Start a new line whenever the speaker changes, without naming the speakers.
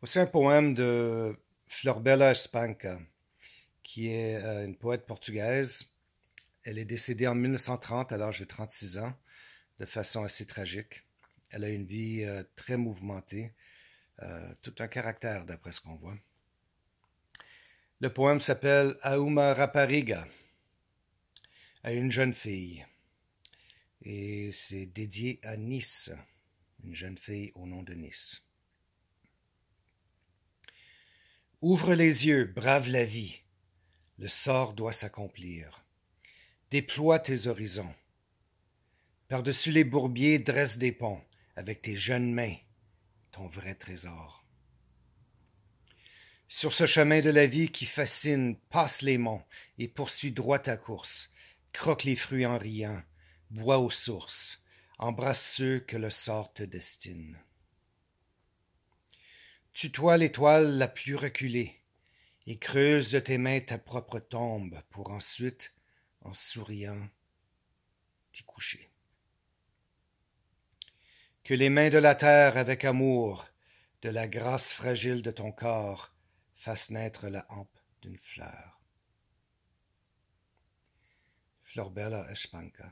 Voici un poème de Florbella Espanca, qui est euh, une poète portugaise. Elle est décédée en 1930 à l'âge de 36 ans, de façon assez tragique. Elle a une vie euh, très mouvementée, euh, tout un caractère d'après ce qu'on voit. Le poème s'appelle Auma uma rapariga, à une jeune fille, et c'est dédié à Nice, une jeune fille au nom de Nice. Ouvre les yeux, brave la vie. Le sort doit s'accomplir. Déploie tes horizons. Par-dessus les bourbiers, dresse des ponts avec tes jeunes mains, ton vrai trésor. Sur ce chemin de la vie qui fascine, passe les monts et poursuis droit ta course. Croque les fruits en riant, bois aux sources, embrasse ceux que le sort te destine. Tutoie l'étoile la plus reculée, et creuse de tes mains ta propre tombe pour ensuite, en souriant, t'y coucher. Que les mains de la terre, avec amour, de la grâce fragile de ton corps, fassent naître la hampe d'une fleur. Florbella Espanca